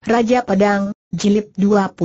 Raja Pedang, Jilid 24.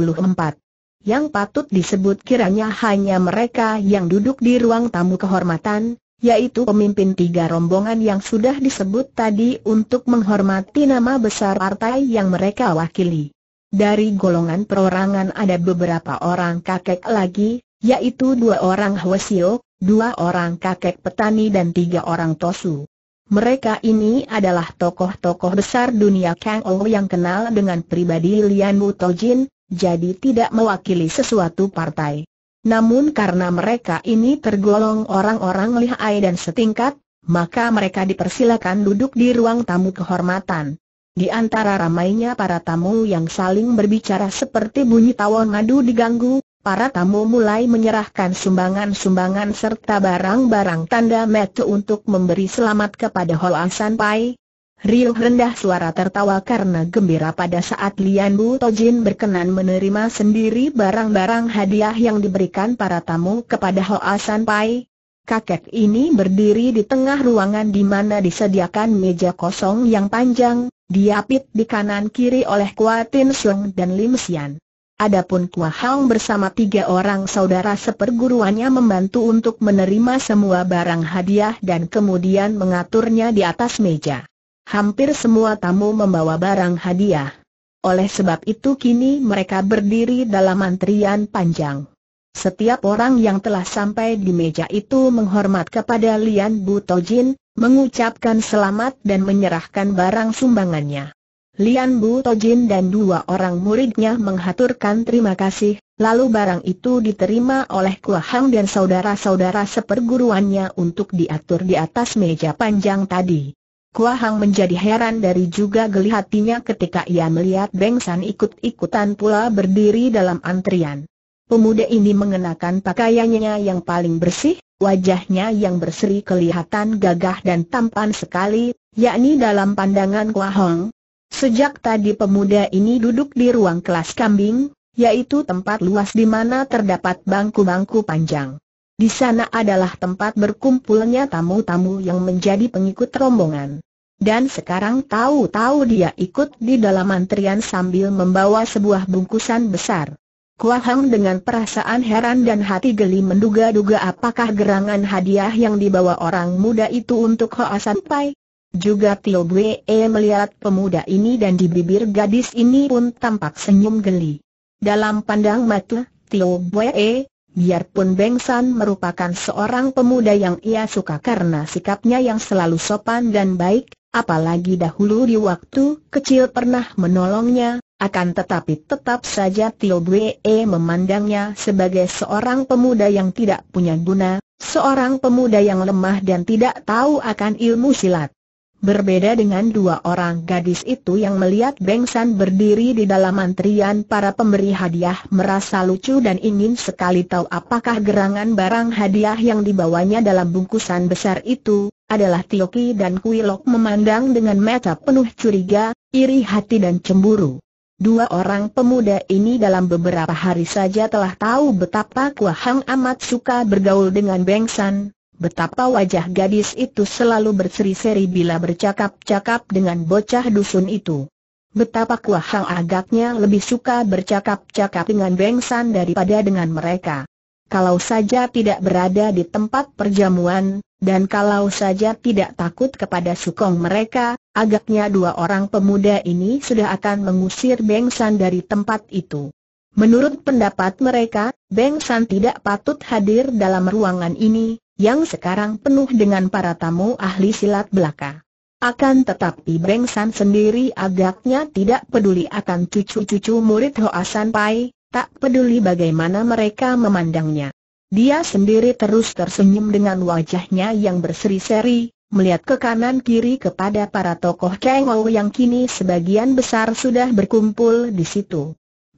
Yang patut disebut kiranya hanya mereka yang duduk di ruang tamu kehormatan, yaitu pemimpin tiga rombongan yang sudah disebut tadi untuk menghormati nama besar partai yang mereka wakili. Dari golongan perorangan ada beberapa orang kakek lagi, yaitu dua orang Hwasio, dua orang kakek petani dan tiga orang Tosu. Mereka ini adalah tokoh-tokoh besar dunia Kang Ou oh yang kenal dengan pribadi Lian Wu Tojin, jadi tidak mewakili sesuatu partai. Namun karena mereka ini tergolong orang-orang lihai dan setingkat, maka mereka dipersilakan duduk di ruang tamu kehormatan. Di antara ramainya para tamu yang saling berbicara seperti bunyi tawon ngadu diganggu, para tamu mulai menyerahkan sumbangan-sumbangan serta barang-barang tanda metu untuk memberi selamat kepada Hol San Pai. Rio rendah suara tertawa karena gembira pada saat Lian Bu Tojin berkenan menerima sendiri barang-barang hadiah yang diberikan para tamu kepada Ho Asan Pai. Kakek ini berdiri di tengah ruangan di mana disediakan meja kosong yang panjang, diapit di kanan kiri oleh Kuatin Sung dan Lim Sian. Adapun Kua Hang bersama tiga orang saudara seperguruannya membantu untuk menerima semua barang hadiah dan kemudian mengaturnya di atas meja. Hampir semua tamu membawa barang hadiah. Oleh sebab itu kini mereka berdiri dalam antrian panjang. Setiap orang yang telah sampai di meja itu menghormat kepada Lian Bu Tojin, mengucapkan selamat dan menyerahkan barang sumbangannya. Lian Bu Tojin dan dua orang muridnya menghaturkan terima kasih, lalu barang itu diterima oleh Kua Hang dan saudara-saudara seperguruannya untuk diatur di atas meja panjang tadi. Kua Hang menjadi heran dari juga geli hatinya ketika ia melihat Beng San ikut-ikutan pula berdiri dalam antrian. Pemuda ini mengenakan pakaiannya yang paling bersih, wajahnya yang berseri kelihatan gagah dan tampan sekali, yakni dalam pandangan Kua Hang, Sejak tadi pemuda ini duduk di ruang kelas kambing, yaitu tempat luas di mana terdapat bangku-bangku panjang. Di sana adalah tempat berkumpulnya tamu-tamu yang menjadi pengikut rombongan. Dan sekarang tahu-tahu dia ikut di dalam antrian sambil membawa sebuah bungkusan besar. Kuahang dengan perasaan heran dan hati geli menduga-duga apakah gerangan hadiah yang dibawa orang muda itu untuk Hoa San juga Tio Bue eh, melihat pemuda ini dan di bibir gadis ini pun tampak senyum geli. Dalam pandang mata, Tio Bue, eh, biarpun Beng San merupakan seorang pemuda yang ia suka karena sikapnya yang selalu sopan dan baik, apalagi dahulu di waktu kecil pernah menolongnya, akan tetapi tetap saja Tio Bue eh, memandangnya sebagai seorang pemuda yang tidak punya guna, seorang pemuda yang lemah dan tidak tahu akan ilmu silat. Berbeda dengan dua orang gadis itu yang melihat Beng San berdiri di dalam antrian para pemberi hadiah merasa lucu dan ingin sekali tahu apakah gerangan barang hadiah yang dibawanya dalam bungkusan besar itu, adalah Tioki dan Kuilok memandang dengan mata penuh curiga, iri hati dan cemburu. Dua orang pemuda ini dalam beberapa hari saja telah tahu betapa Kuah Hang amat suka bergaul dengan Beng San, Betapa wajah gadis itu selalu berseri-seri bila bercakap-cakap dengan bocah dusun itu. Betapa Kuah Hang agaknya lebih suka bercakap-cakap dengan Bengsan daripada dengan mereka. Kalau saja tidak berada di tempat perjamuan, dan kalau saja tidak takut kepada sukong mereka, agaknya dua orang pemuda ini sudah akan mengusir Bengsan dari tempat itu. Menurut pendapat mereka, Bengsan tidak patut hadir dalam ruangan ini, yang sekarang penuh dengan para tamu ahli silat belaka. Akan tetapi Beng San sendiri agaknya tidak peduli akan cucu-cucu murid Hoa San Pai, tak peduli bagaimana mereka memandangnya. Dia sendiri terus tersenyum dengan wajahnya yang berseri-seri, melihat ke kanan kiri kepada para tokoh Kengou yang kini sebagian besar sudah berkumpul di situ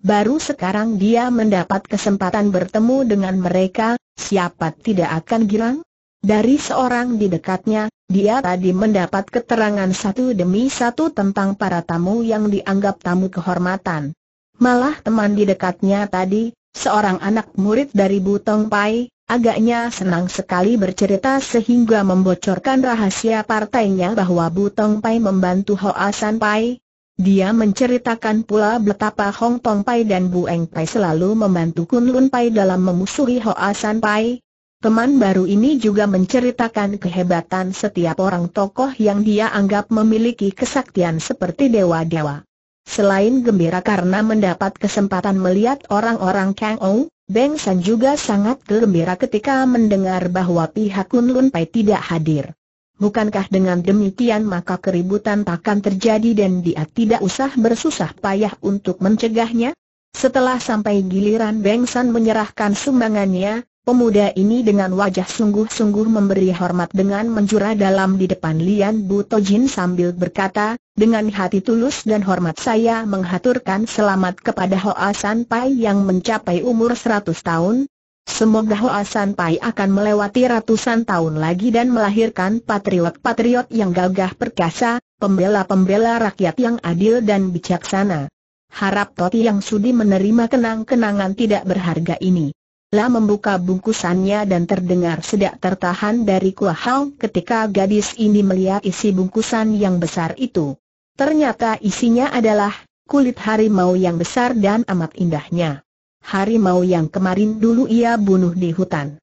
baru sekarang dia mendapat kesempatan bertemu dengan mereka, siapa tidak akan girang? Dari seorang di dekatnya, dia tadi mendapat keterangan satu demi satu tentang para tamu yang dianggap tamu kehormatan. Malah teman di dekatnya tadi, seorang anak murid dari Butong Pai, agaknya senang sekali bercerita sehingga membocorkan rahasia partainya bahwa Butong Pai membantu Hoasan Pai, dia menceritakan pula betapa Hong Tong Pai dan Bu Eng Pai selalu membantu Kun Lun Pai dalam memusuhi Hoa San Pai. Teman baru ini juga menceritakan kehebatan setiap orang tokoh yang dia anggap memiliki kesaktian seperti dewa-dewa. Selain gembira karena mendapat kesempatan melihat orang-orang Kang Ou, Beng San juga sangat gembira ketika mendengar bahwa pihak Kun Lun Pai tidak hadir. Bukankah dengan demikian maka keributan takkan terjadi dan dia tidak usah bersusah payah untuk mencegahnya? Setelah sampai giliran Beng San menyerahkan sumbangannya, pemuda ini dengan wajah sungguh-sungguh memberi hormat dengan menjura dalam di depan Lian Butojin sambil berkata, dengan hati tulus dan hormat saya menghaturkan selamat kepada Hoa San Pai yang mencapai umur 100 tahun, Semoga Hoa Pai akan melewati ratusan tahun lagi dan melahirkan patriot-patriot yang gagah perkasa, pembela-pembela rakyat yang adil dan bijaksana. Harap Toti yang sudi menerima kenang-kenangan tidak berharga ini. La membuka bungkusannya dan terdengar sedak tertahan dari Kuah Hau ketika gadis ini melihat isi bungkusan yang besar itu. Ternyata isinya adalah kulit harimau yang besar dan amat indahnya harimau yang kemarin dulu ia bunuh di hutan.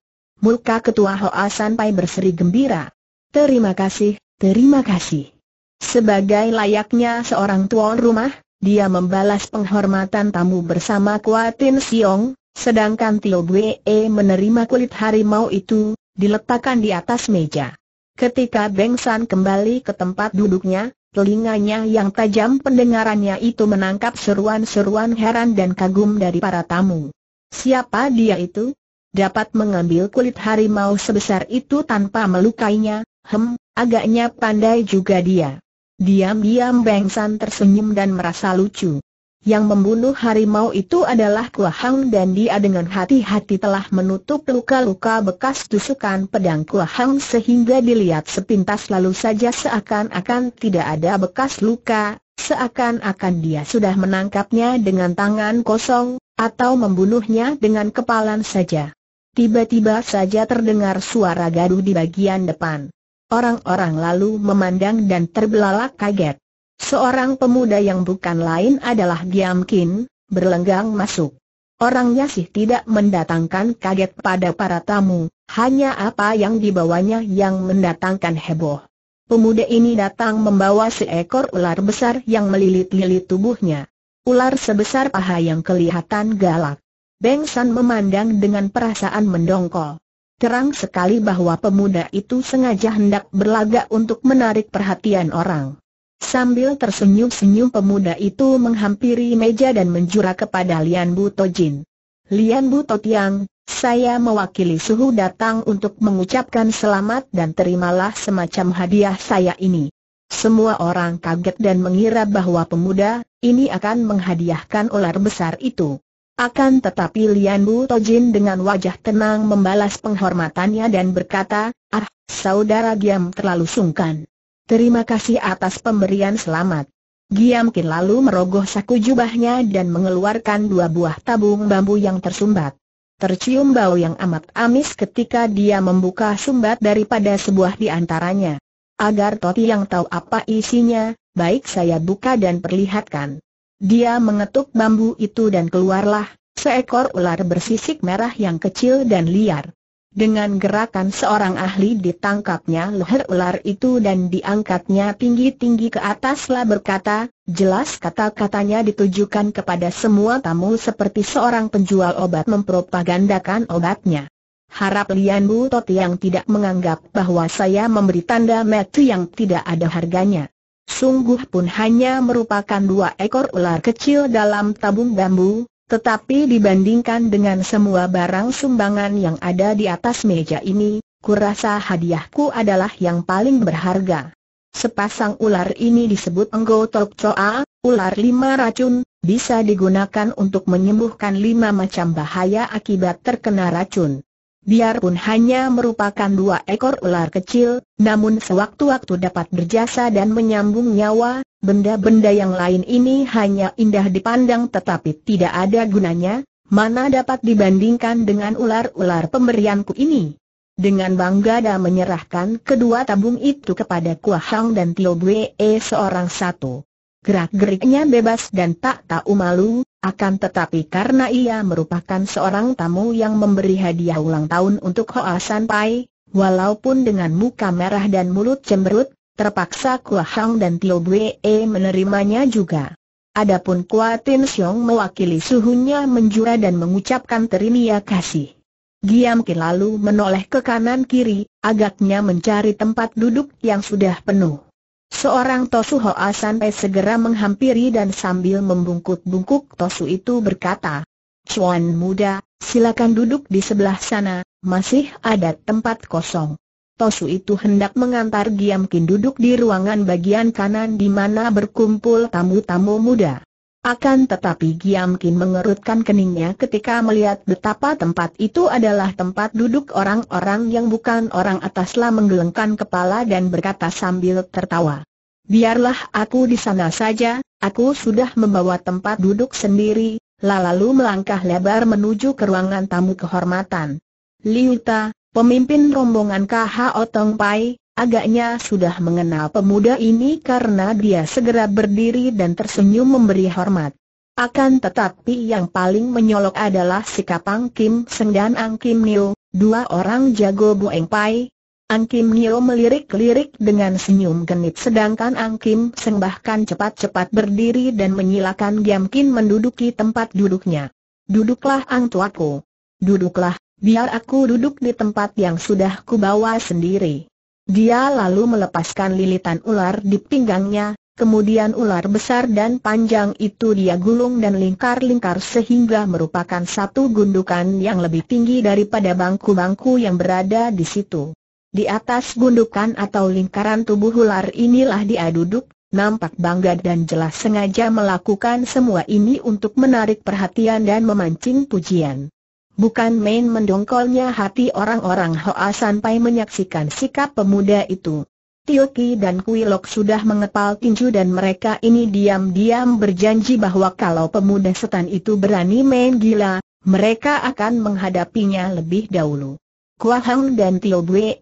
Muka ketua Hoa Sanpai berseri gembira. Terima kasih, terima kasih. Sebagai layaknya seorang tuan rumah, dia membalas penghormatan tamu bersama Kuatin Siong, sedangkan Tio Bue menerima kulit harimau itu, diletakkan di atas meja. Ketika Beng San kembali ke tempat duduknya, Telinganya yang tajam pendengarannya itu menangkap seruan-seruan heran dan kagum dari para tamu. Siapa dia itu? Dapat mengambil kulit harimau sebesar itu tanpa melukainya, hem, agaknya pandai juga dia. Diam-diam Beng tersenyum dan merasa lucu. Yang membunuh harimau itu adalah Kuahang dan dia dengan hati-hati telah menutup luka-luka bekas tusukan pedang Kuahang sehingga dilihat sepintas lalu saja seakan-akan tidak ada bekas luka, seakan-akan dia sudah menangkapnya dengan tangan kosong, atau membunuhnya dengan kepalan saja. Tiba-tiba saja terdengar suara gaduh di bagian depan. Orang-orang lalu memandang dan terbelalak kaget. Seorang pemuda yang bukan lain adalah Giam Kin, berlenggang masuk. Orangnya sih tidak mendatangkan kaget pada para tamu, hanya apa yang dibawanya yang mendatangkan heboh. Pemuda ini datang membawa seekor ular besar yang melilit-lilit tubuhnya. Ular sebesar paha yang kelihatan galak. Beng San memandang dengan perasaan mendongkol. Terang sekali bahwa pemuda itu sengaja hendak berlagak untuk menarik perhatian orang. Sambil tersenyum-senyum pemuda itu menghampiri meja dan menjura kepada Lian Bu Tojin. Lian Bu Tiang, saya mewakili suhu datang untuk mengucapkan selamat dan terimalah semacam hadiah saya ini. Semua orang kaget dan mengira bahwa pemuda ini akan menghadiahkan ular besar itu. Akan tetapi Lian Bu Tojin dengan wajah tenang membalas penghormatannya dan berkata, Ah, saudara diam terlalu sungkan. Terima kasih atas pemberian selamat. Giamkin lalu merogoh saku jubahnya dan mengeluarkan dua buah tabung bambu yang tersumbat. Tercium bau yang amat amis ketika dia membuka sumbat daripada sebuah di antaranya. Agar Toti yang tahu apa isinya, baik saya buka dan perlihatkan. Dia mengetuk bambu itu dan keluarlah, seekor ular bersisik merah yang kecil dan liar. Dengan gerakan seorang ahli ditangkapnya leher ular itu dan diangkatnya tinggi-tinggi ke atas lah berkata, jelas kata-katanya ditujukan kepada semua tamu seperti seorang penjual obat mempropagandakan obatnya. Harap Lian Bu Tot yang tidak menganggap bahwa saya memberi tanda metu yang tidak ada harganya. Sungguh pun hanya merupakan dua ekor ular kecil dalam tabung bambu, tetapi dibandingkan dengan semua barang sumbangan yang ada di atas meja ini, kurasa hadiahku adalah yang paling berharga. Sepasang ular ini disebut Enggo Tok Choa, ular lima racun, bisa digunakan untuk menyembuhkan lima macam bahaya akibat terkena racun. Biarpun hanya merupakan dua ekor ular kecil, namun sewaktu-waktu dapat berjasa dan menyambung nyawa, Benda-benda yang lain ini hanya indah dipandang tetapi tidak ada gunanya, mana dapat dibandingkan dengan ular-ular pemberianku ini. Dengan bangga dan menyerahkan kedua tabung itu kepada Kuahang Hang dan Tio Bue seorang satu. Gerak-geriknya bebas dan tak tahu malu, akan tetapi karena ia merupakan seorang tamu yang memberi hadiah ulang tahun untuk Hoa San Pai, walaupun dengan muka merah dan mulut cemberut, Terpaksa Kua Hang dan Tio Bwe menerimanya juga. Adapun Kua Tin Siong mewakili suhunya menjura dan mengucapkan terima kasih. Giam Kin lalu menoleh ke kanan kiri, agaknya mencari tempat duduk yang sudah penuh. Seorang Tosu Hoa Sanpai segera menghampiri dan sambil membungkuk-bungkuk Tosu itu berkata, "Cuan muda, silakan duduk di sebelah sana, masih ada tempat kosong. Tosu itu hendak mengantar Giam duduk di ruangan bagian kanan di mana berkumpul tamu-tamu muda. Akan tetapi Giam mengerutkan keningnya ketika melihat betapa tempat itu adalah tempat duduk orang-orang yang bukan orang ataslah menggelengkan kepala dan berkata sambil tertawa. Biarlah aku di sana saja, aku sudah membawa tempat duduk sendiri, lalu melangkah lebar menuju ke ruangan tamu kehormatan. Liuta, Pemimpin rombongan KH Otong Pai, agaknya sudah mengenal pemuda ini karena dia segera berdiri dan tersenyum memberi hormat. Akan tetapi yang paling menyolok adalah sikap Ang Kim Seng dan Ang Kim Nio, dua orang jago Bueng Pai. Ang Kim Nio melirik-lirik dengan senyum genit sedangkan Ang Kim Seng bahkan cepat-cepat berdiri dan menyilakan Giam Kin menduduki tempat duduknya. Duduklah Ang Tuaku. Duduklah, Biar aku duduk di tempat yang sudah kubawa sendiri. Dia lalu melepaskan lilitan ular di pinggangnya, kemudian ular besar dan panjang itu dia gulung dan lingkar-lingkar sehingga merupakan satu gundukan yang lebih tinggi daripada bangku-bangku yang berada di situ. Di atas gundukan atau lingkaran tubuh ular inilah dia duduk, nampak bangga dan jelas sengaja melakukan semua ini untuk menarik perhatian dan memancing pujian. Bukan main mendongkolnya hati orang-orang Hoa sampai menyaksikan sikap pemuda itu. Tioki dan Kuilok sudah mengepal tinju dan mereka ini diam-diam berjanji bahwa kalau pemuda setan itu berani main gila, mereka akan menghadapinya lebih dahulu. Kuahang dan Tio Bue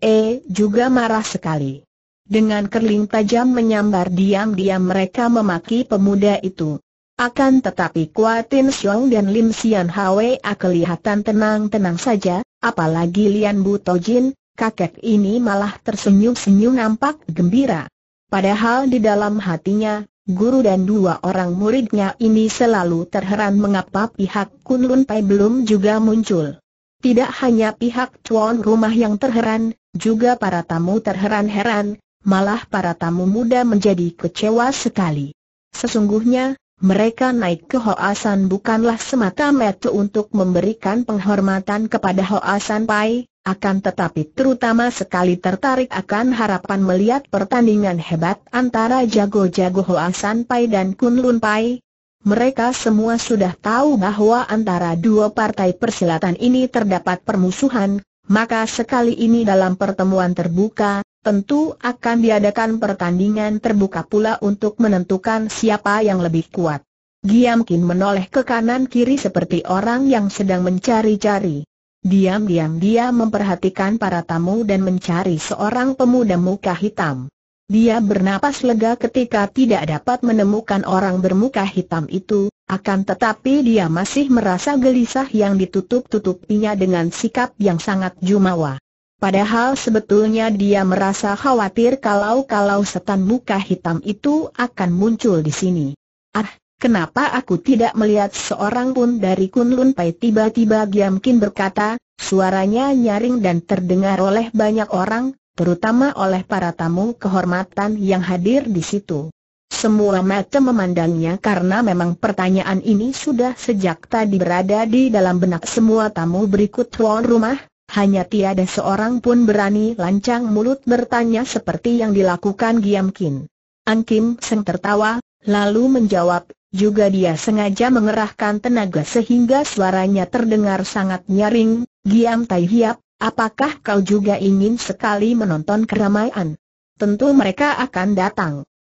juga marah sekali. Dengan kerling tajam menyambar diam-diam mereka memaki pemuda itu. Akan tetapi Kuatin Xiong dan Lim Sian Hwe kelihatan tenang-tenang saja, apalagi Lian Butojin, kakek ini malah tersenyum-senyum nampak gembira. Padahal di dalam hatinya, guru dan dua orang muridnya ini selalu terheran mengapa pihak Kun Lun Pai belum juga muncul. Tidak hanya pihak tuan rumah yang terheran, juga para tamu terheran-heran, malah para tamu muda menjadi kecewa sekali. Sesungguhnya, mereka naik ke Hoasan bukanlah semata-mata untuk memberikan penghormatan kepada Hoasan Pai, akan tetapi terutama sekali tertarik akan harapan melihat pertandingan hebat antara jago-jago Hoasan Pai dan Kunlun Pai. Mereka semua sudah tahu bahwa antara dua partai persilatan ini terdapat permusuhan, maka sekali ini dalam pertemuan terbuka, tentu akan diadakan pertandingan terbuka pula untuk menentukan siapa yang lebih kuat. Giam Kin menoleh ke kanan-kiri seperti orang yang sedang mencari-cari. Diam-diam dia memperhatikan para tamu dan mencari seorang pemuda muka hitam. Dia bernapas lega ketika tidak dapat menemukan orang bermuka hitam itu, akan tetapi dia masih merasa gelisah yang ditutup-tutupinya dengan sikap yang sangat jumawa. Padahal sebetulnya dia merasa khawatir kalau-kalau setan muka hitam itu akan muncul di sini. Ah, kenapa aku tidak melihat seorang pun dari Kunlun Pai tiba-tiba Giamkin berkata, suaranya nyaring dan terdengar oleh banyak orang, terutama oleh para tamu kehormatan yang hadir di situ. Semua mata memandangnya karena memang pertanyaan ini sudah sejak tadi berada di dalam benak semua tamu berikut tuan rumah, hanya tiada seorang pun berani lancang mulut bertanya seperti yang dilakukan Giam Kin. An Kim Seng tertawa, lalu menjawab, juga dia sengaja mengerahkan tenaga sehingga suaranya terdengar sangat nyaring, Giam Tai Hiap, apakah kau juga ingin sekali menonton keramaian? Tentu mereka akan datang.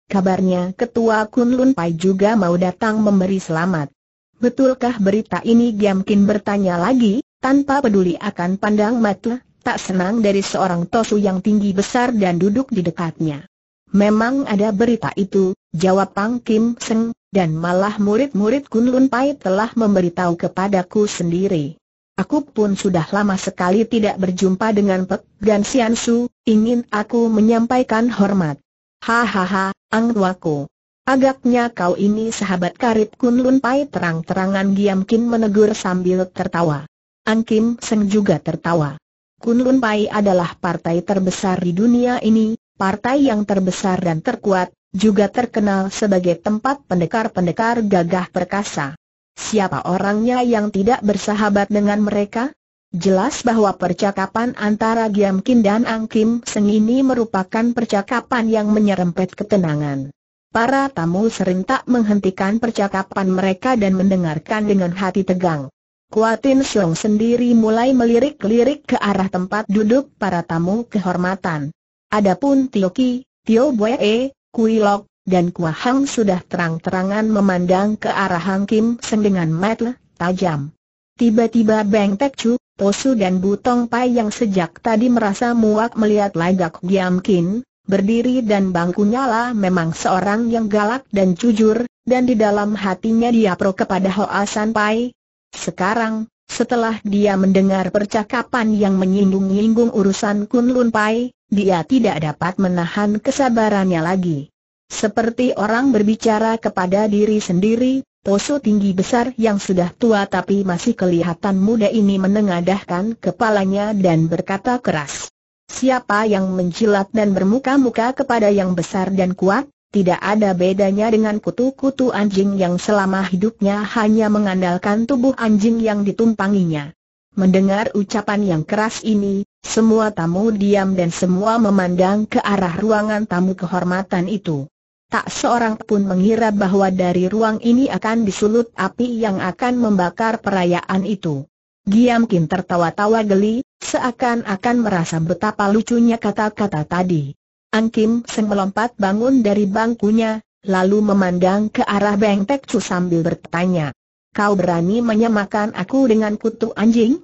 Kabarnya ketua Kun Lun Pai juga mau datang memberi selamat. Betulkah berita ini Giam Kin bertanya lagi, tanpa peduli akan pandang mata, tak senang dari seorang Tosu yang tinggi besar dan duduk di dekatnya. Memang ada berita itu, jawab Pang Kim Seng, dan malah murid-murid Kun Pai telah memberitahu kepadaku sendiri. Aku pun sudah lama sekali tidak berjumpa dengan Pek dan Sian Su, ingin aku menyampaikan hormat. Hahaha, Ang Waku. Agaknya kau ini sahabat karib Kun Lun Pai terang-terangan Giam Kin menegur sambil tertawa. Ang Kim Seng juga tertawa. Kunlun Pai adalah partai terbesar di dunia ini, partai yang terbesar dan terkuat, juga terkenal sebagai tempat pendekar-pendekar gagah perkasa. Siapa orangnya yang tidak bersahabat dengan mereka? Jelas bahwa percakapan antara Giam Kim dan Ang Kim Seng ini merupakan percakapan yang menyerempet ketenangan. Para tamu sering tak menghentikan percakapan mereka dan mendengarkan dengan hati tegang. Kuatin Siong sendiri mulai melirik-lirik ke arah tempat duduk para tamu kehormatan. Adapun Tio Ki, Tio Boye, Kui Lok, dan Kua Hang sudah terang-terangan memandang ke arah Hang Kim Seng dengan mata tajam. Tiba-tiba Beng Tek Chu, Tosu dan Butong Pai yang sejak tadi merasa muak melihat lagak Giam Kin, berdiri dan bangku lah memang seorang yang galak dan jujur, dan di dalam hatinya dia pro kepada Hoa San Pai, sekarang, setelah dia mendengar percakapan yang menyinggung-nyinggung urusan Kunlun Pai, dia tidak dapat menahan kesabarannya lagi. Seperti orang berbicara kepada diri sendiri, Toso tinggi besar yang sudah tua tapi masih kelihatan muda ini menengadahkan kepalanya dan berkata keras. Siapa yang menjilat dan bermuka-muka kepada yang besar dan kuat? tidak ada bedanya dengan kutu-kutu anjing yang selama hidupnya hanya mengandalkan tubuh anjing yang ditumpanginya. Mendengar ucapan yang keras ini, semua tamu diam dan semua memandang ke arah ruangan tamu kehormatan itu. Tak seorang pun mengira bahwa dari ruang ini akan disulut api yang akan membakar perayaan itu. Giam Kim tertawa-tawa geli, seakan-akan merasa betapa lucunya kata-kata tadi. Ang Kim Seng melompat bangun dari bangkunya, lalu memandang ke arah Beng Tek Chu sambil bertanya. Kau berani menyamakan aku dengan kutu anjing?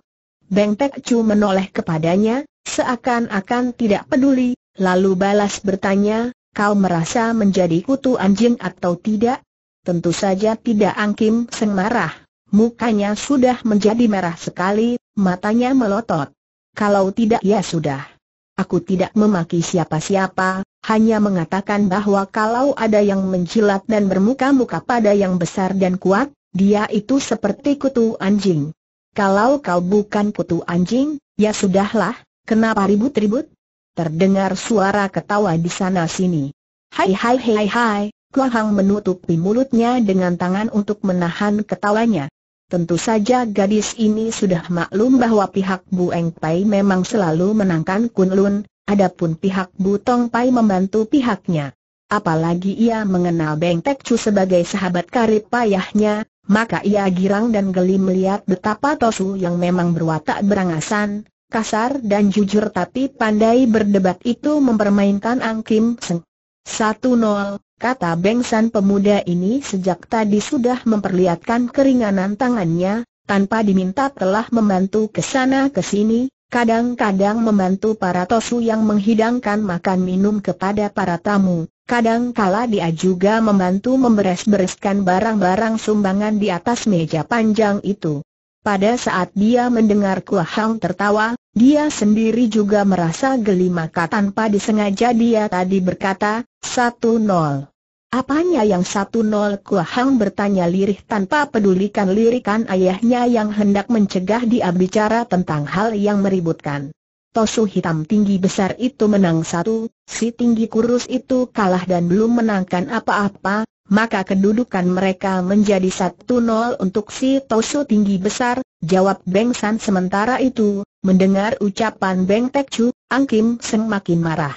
Beng Tek Chu menoleh kepadanya, seakan-akan tidak peduli, lalu balas bertanya, kau merasa menjadi kutu anjing atau tidak? Tentu saja tidak Ang Kim Seng marah. Mukanya sudah menjadi merah sekali, matanya melotot. Kalau tidak ya sudah. Aku tidak memaki siapa-siapa, hanya mengatakan bahwa kalau ada yang menjilat dan bermuka-muka pada yang besar dan kuat, dia itu seperti kutu anjing. Kalau kau bukan kutu anjing, ya sudahlah, kenapa ribut-ribut? Terdengar suara ketawa di sana-sini. Hai hai hai hai, Kuahang menutupi mulutnya dengan tangan untuk menahan ketawanya. Tentu saja gadis ini sudah maklum bahwa pihak Bu Eng Pai memang selalu menangkan Kun Lun, adapun pihak Bu Tong Pai membantu pihaknya. Apalagi ia mengenal Beng Tek Chu sebagai sahabat karib payahnya, maka ia girang dan geli melihat betapa Tosu yang memang berwatak berangasan, kasar dan jujur tapi pandai berdebat itu mempermainkan Ang Kim Seng. Satu nol, kata bengsan pemuda ini sejak tadi sudah memperlihatkan keringanan tangannya, tanpa diminta telah membantu ke sana ke sini, kadang-kadang membantu para tosu yang menghidangkan makan minum kepada para tamu, kadangkala dia juga membantu memberes-bereskan barang-barang sumbangan di atas meja panjang itu. Pada saat dia mendengar Kua Hang tertawa, dia sendiri juga merasa geli maka tanpa disengaja dia tadi berkata, satu nol. Apanya yang satu nol Kua Hang bertanya lirih tanpa pedulikan lirikan ayahnya yang hendak mencegah dia bicara tentang hal yang meributkan. Tosu hitam tinggi besar itu menang satu, si tinggi kurus itu kalah dan belum menangkan apa-apa, maka kedudukan mereka menjadi satu nol untuk si Tosu tinggi besar, jawab Beng San sementara itu, mendengar ucapan Beng Tek Chu, Ang Kim Seng makin marah.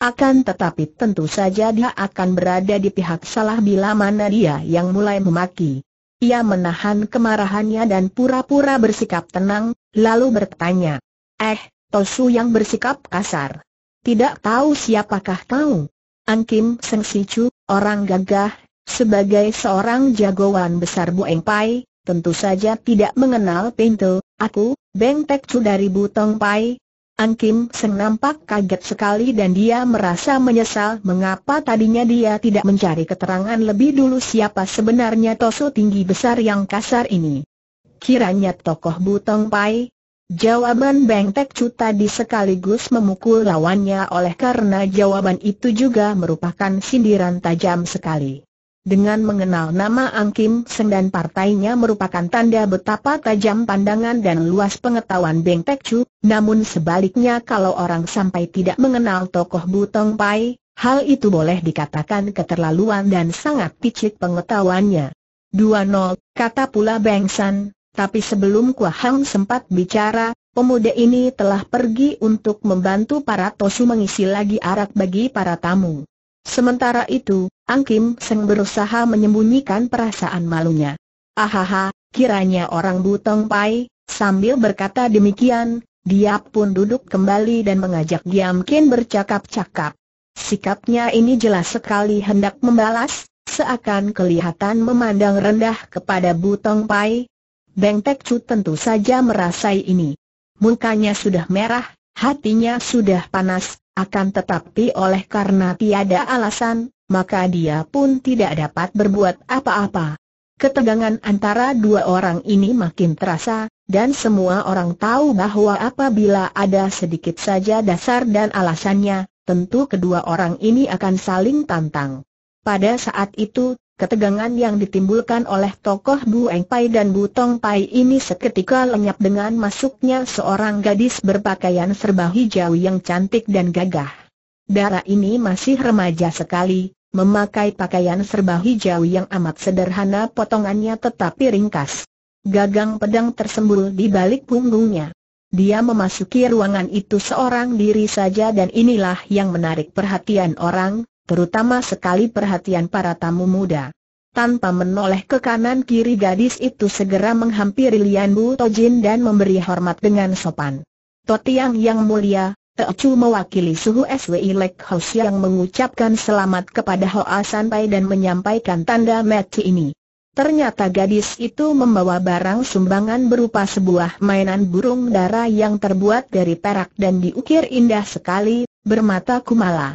Akan tetapi tentu saja dia akan berada di pihak salah bila mana dia yang mulai memaki. Ia menahan kemarahannya dan pura-pura bersikap tenang, lalu bertanya, Eh, Tosu yang bersikap kasar. Tidak tahu siapakah kau? Kim Seng Chu orang gagah, sebagai seorang jagoan besar Eng Pai, tentu saja tidak mengenal pintu. aku, Beng Tek Chu dari Butong Pai. Angkim Seng nampak kaget sekali dan dia merasa menyesal mengapa tadinya dia tidak mencari keterangan lebih dulu siapa sebenarnya Tosu tinggi besar yang kasar ini. Kiranya tokoh Butong Pai, Jawaban Beng Tek Chu tadi sekaligus memukul lawannya oleh karena jawaban itu juga merupakan sindiran tajam sekali. Dengan mengenal nama Ang Kim Seng dan partainya merupakan tanda betapa tajam pandangan dan luas pengetahuan Beng Tek Chu, namun sebaliknya kalau orang sampai tidak mengenal tokoh Butong Pai, hal itu boleh dikatakan keterlaluan dan sangat picik pengetahuannya. 2-0, kata pula Beng San, tapi sebelum Kua Hang sempat bicara, pemuda ini telah pergi untuk membantu para Tosu mengisi lagi arak bagi para tamu. Sementara itu, Ang Kim Seng berusaha menyembunyikan perasaan malunya. Ahaha, kiranya orang Butong Pai, sambil berkata demikian, dia pun duduk kembali dan mengajak Giam Kin bercakap-cakap. Sikapnya ini jelas sekali hendak membalas, seakan kelihatan memandang rendah kepada Butong Pai, Beng Tek Chu tentu saja merasai ini. Mukanya sudah merah, hatinya sudah panas, akan tetapi oleh karena tiada alasan, maka dia pun tidak dapat berbuat apa-apa. Ketegangan antara dua orang ini makin terasa, dan semua orang tahu bahwa apabila ada sedikit saja dasar dan alasannya, tentu kedua orang ini akan saling tantang. Pada saat itu, Ketegangan yang ditimbulkan oleh tokoh Bu Eng Pai dan Bu Tong Pai ini seketika lenyap dengan masuknya seorang gadis berpakaian serba hijau yang cantik dan gagah. Darah ini masih remaja sekali, memakai pakaian serba hijau yang amat sederhana potongannya tetapi ringkas. Gagang pedang tersembul di balik punggungnya. Dia memasuki ruangan itu seorang diri saja dan inilah yang menarik perhatian orang, terutama sekali perhatian para tamu muda. Tanpa menoleh ke kanan kiri gadis itu segera menghampiri Lian Bu Tojin dan memberi hormat dengan sopan. Totiang yang mulia, Teocu mewakili suhu SWI Lek House yang mengucapkan selamat kepada Hoa Sanpai dan menyampaikan tanda mati ini. Ternyata gadis itu membawa barang sumbangan berupa sebuah mainan burung dara yang terbuat dari perak dan diukir indah sekali, bermata kumala.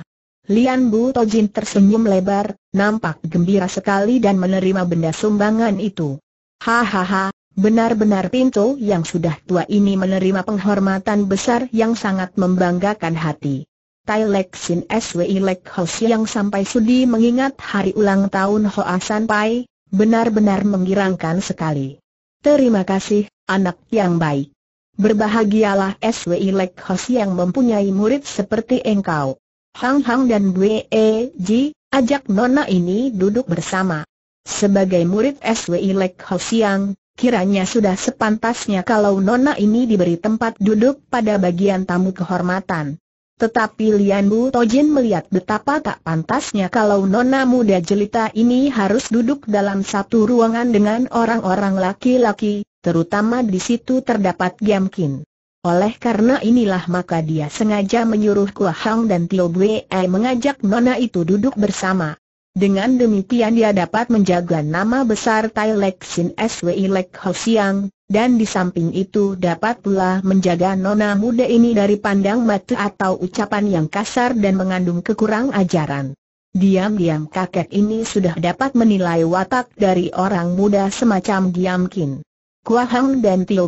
Lian Bu Tojin tersenyum lebar, nampak gembira sekali dan menerima benda sumbangan itu. Hahaha, benar-benar pintu yang sudah tua ini menerima penghormatan besar yang sangat membanggakan hati. Tai Lek Sin SWI Lek Ho yang sampai sudi mengingat hari ulang tahun Hoa San Pai, benar-benar menggirangkan sekali. Terima kasih, anak yang baik. Berbahagialah SWI Lek Ho yang mempunyai murid seperti engkau. Hang Hang dan Bwe e Ji, ajak Nona ini duduk bersama. Sebagai murid SWI Lek Ho Siang, kiranya sudah sepantasnya kalau Nona ini diberi tempat duduk pada bagian tamu kehormatan. Tetapi Lian Bu Tojin melihat betapa tak pantasnya kalau nona muda jelita ini harus duduk dalam satu ruangan dengan orang-orang laki-laki, terutama di situ terdapat Kin. Oleh karena inilah maka dia sengaja menyuruh Kua Hang dan Tio Bue mengajak Nona itu duduk bersama. Dengan demikian dia dapat menjaga nama besar Tai Lek Sin Swi Lek Ho Siang, dan di samping itu dapat pula menjaga nona muda ini dari pandang mata atau ucapan yang kasar dan mengandung kekurang ajaran. Diam-diam kakek ini sudah dapat menilai watak dari orang muda semacam kin. Kuahang dan Tio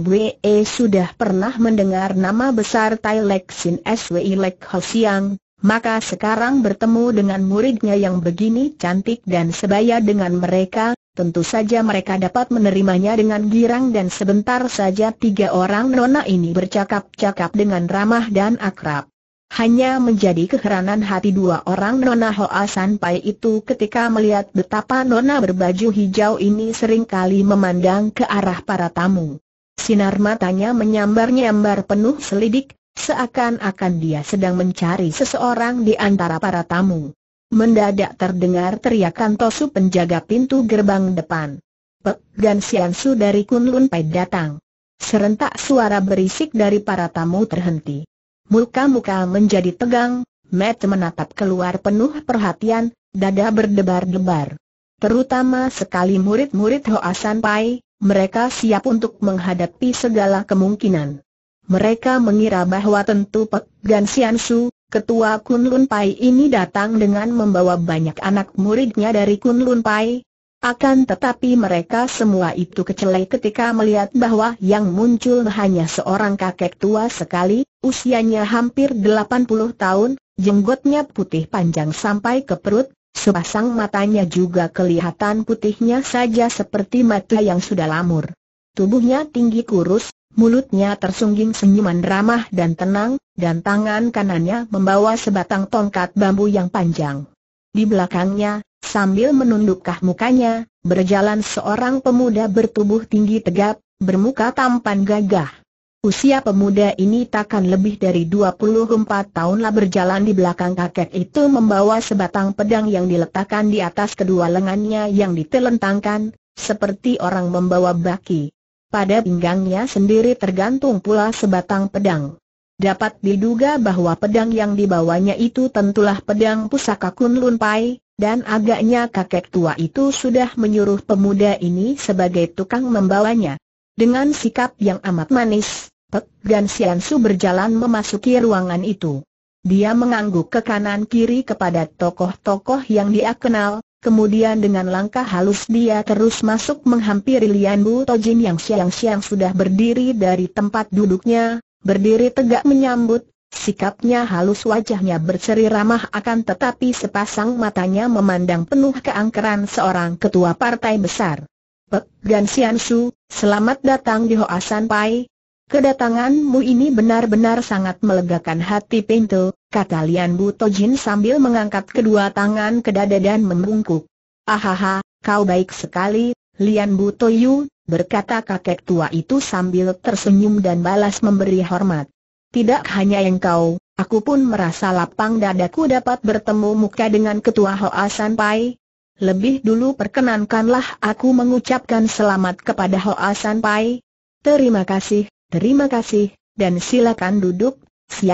sudah pernah mendengar nama besar Tai Lek Sin Swi Lek Ho Siang, maka sekarang bertemu dengan muridnya yang begini cantik dan sebaya dengan mereka, tentu saja mereka dapat menerimanya dengan girang dan sebentar saja tiga orang nona ini bercakap-cakap dengan ramah dan akrab. Hanya menjadi keheranan hati dua orang Nona Hoa Sanpai itu ketika melihat betapa Nona berbaju hijau ini seringkali memandang ke arah para tamu. Sinar matanya menyambar-nyambar penuh selidik, seakan-akan dia sedang mencari seseorang di antara para tamu. Mendadak terdengar teriakan Tosu penjaga pintu gerbang depan. Pek dan Siansu dari Kunlun Pai datang. Serentak suara berisik dari para tamu terhenti. Muka-muka menjadi tegang, Matt menatap keluar penuh perhatian, dada berdebar-debar. Terutama sekali murid-murid Hoasan Pai, mereka siap untuk menghadapi segala kemungkinan. Mereka mengira bahwa tentu Pek Gan Sian Su, ketua Kunlun Pai ini datang dengan membawa banyak anak muridnya dari Kunlun Pai, akan tetapi mereka semua itu kecelai ketika melihat bahwa yang muncul hanya seorang kakek tua sekali, usianya hampir 80 tahun, jenggotnya putih panjang sampai ke perut, sepasang matanya juga kelihatan putihnya saja seperti mata yang sudah lamur. Tubuhnya tinggi kurus, mulutnya tersungging senyuman ramah dan tenang, dan tangan kanannya membawa sebatang tongkat bambu yang panjang. Di belakangnya, Sambil menundukkah mukanya, berjalan seorang pemuda bertubuh tinggi tegap, bermuka tampan gagah. Usia pemuda ini takkan lebih dari 24 tahun lah berjalan di belakang kakek itu membawa sebatang pedang yang diletakkan di atas kedua lengannya yang ditelentangkan, seperti orang membawa baki. Pada pinggangnya sendiri tergantung pula sebatang pedang. Dapat diduga bahwa pedang yang dibawanya itu tentulah pedang pusaka Kunlun Pai, dan agaknya kakek tua itu sudah menyuruh pemuda ini sebagai tukang membawanya. Dengan sikap yang amat manis, Pek Sian Siansu berjalan memasuki ruangan itu. Dia mengangguk ke kanan kiri kepada tokoh-tokoh yang dia kenal, kemudian dengan langkah halus dia terus masuk menghampiri Lian Bu Tojin yang siang-siang sudah berdiri dari tempat duduknya, berdiri tegak menyambut, Sikapnya halus wajahnya berseri ramah akan tetapi sepasang matanya memandang penuh keangkeran seorang ketua partai besar. Pek Gan Sian Su, selamat datang di Hoasan Pai. Kedatanganmu ini benar-benar sangat melegakan hati pintu, kata Lian Bu Tojin sambil mengangkat kedua tangan ke dada dan membungkuk. Ahaha, kau baik sekali, Lian Bu Yu, berkata kakek tua itu sambil tersenyum dan balas memberi hormat. Tidak hanya engkau, aku pun merasa lapang dadaku dapat bertemu muka dengan Ketua Hoa Pai. Lebih dulu perkenankanlah aku mengucapkan selamat kepada Hoa Pai. Terima kasih, terima kasih, dan silakan duduk,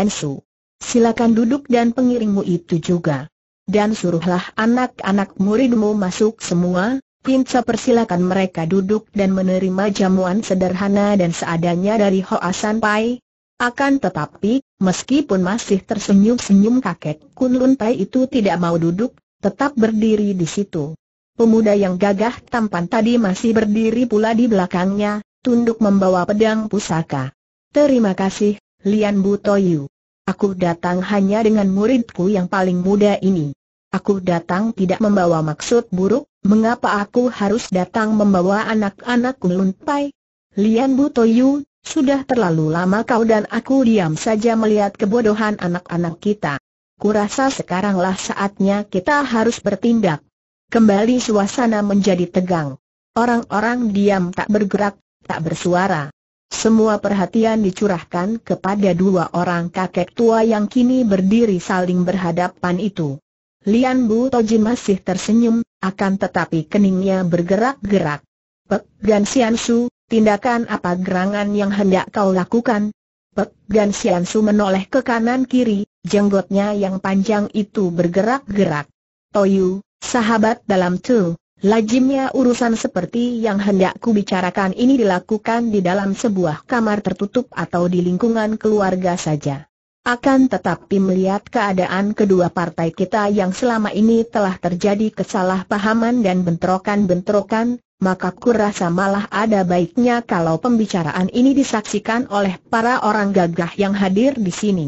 Su. Silakan duduk dan pengiringmu itu juga. Dan suruhlah anak-anak muridmu masuk semua, Pinca persilakan mereka duduk dan menerima jamuan sederhana dan seadanya dari Hoa San Pai. Akan tetapi, meskipun masih tersenyum-senyum kakek Kun Lun Pai itu tidak mau duduk, tetap berdiri di situ. Pemuda yang gagah tampan tadi masih berdiri pula di belakangnya, tunduk membawa pedang pusaka. Terima kasih, Lian Butoyu. Aku datang hanya dengan muridku yang paling muda ini. Aku datang tidak membawa maksud buruk, mengapa aku harus datang membawa anak-anak Kun Lun Pai? Lian Butoyu sudah terlalu lama kau dan aku diam saja melihat kebodohan anak-anak kita. Kurasa sekaranglah saatnya kita harus bertindak. Kembali suasana menjadi tegang. Orang-orang diam tak bergerak, tak bersuara. Semua perhatian dicurahkan kepada dua orang kakek tua yang kini berdiri saling berhadapan itu. Lian Bu Toji masih tersenyum, akan tetapi keningnya bergerak-gerak. Pek Gan Sian Su, Tindakan apa gerangan yang hendak kau lakukan? Pek Sian Su menoleh ke kanan kiri, jenggotnya yang panjang itu bergerak-gerak. Toyu, sahabat dalam tu, lajimnya urusan seperti yang hendak ku bicarakan ini dilakukan di dalam sebuah kamar tertutup atau di lingkungan keluarga saja. Akan tetapi melihat keadaan kedua partai kita yang selama ini telah terjadi kesalahpahaman dan bentrokan-bentrokan, maka kurasa malah ada baiknya kalau pembicaraan ini disaksikan oleh para orang gagah yang hadir di sini.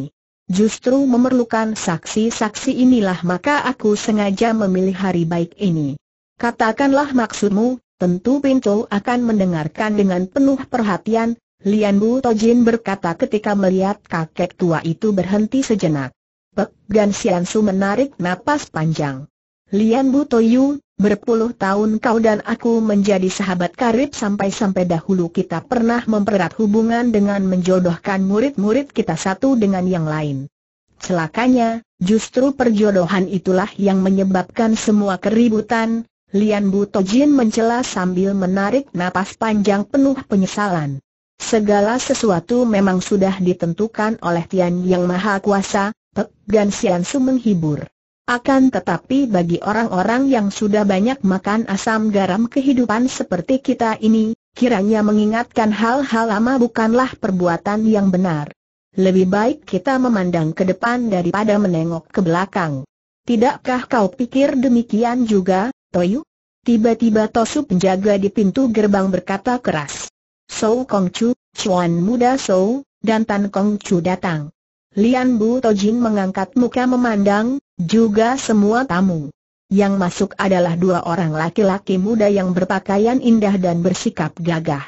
Justru memerlukan saksi-saksi inilah maka aku sengaja memilih hari baik ini. Katakanlah maksudmu, tentu Pinto akan mendengarkan dengan penuh perhatian, Lian Bu Tojin berkata ketika melihat kakek tua itu berhenti sejenak. Pek Gan Siansu menarik napas panjang. Lian Bu Toyu, Berpuluh tahun kau dan aku menjadi sahabat karib sampai-sampai dahulu kita pernah mempererat hubungan dengan menjodohkan murid-murid kita satu dengan yang lain. Celakanya, justru perjodohan itulah yang menyebabkan semua keributan, Lian Butojin mencela sambil menarik napas panjang penuh penyesalan. Segala sesuatu memang sudah ditentukan oleh Tian Yang Maha Kuasa, Pek dan Sian Su menghibur. Akan tetapi bagi orang-orang yang sudah banyak makan asam garam kehidupan seperti kita ini, kiranya mengingatkan hal-hal lama bukanlah perbuatan yang benar. Lebih baik kita memandang ke depan daripada menengok ke belakang. Tidakkah kau pikir demikian juga, Toyu? Tiba-tiba Tosu penjaga di pintu gerbang berkata keras. Sou Kong Chu, Chuan muda Sou, dan Tan Kong Chu datang. Lian Bu Tojin mengangkat muka memandang, juga semua tamu. Yang masuk adalah dua orang laki-laki muda yang berpakaian indah dan bersikap gagah.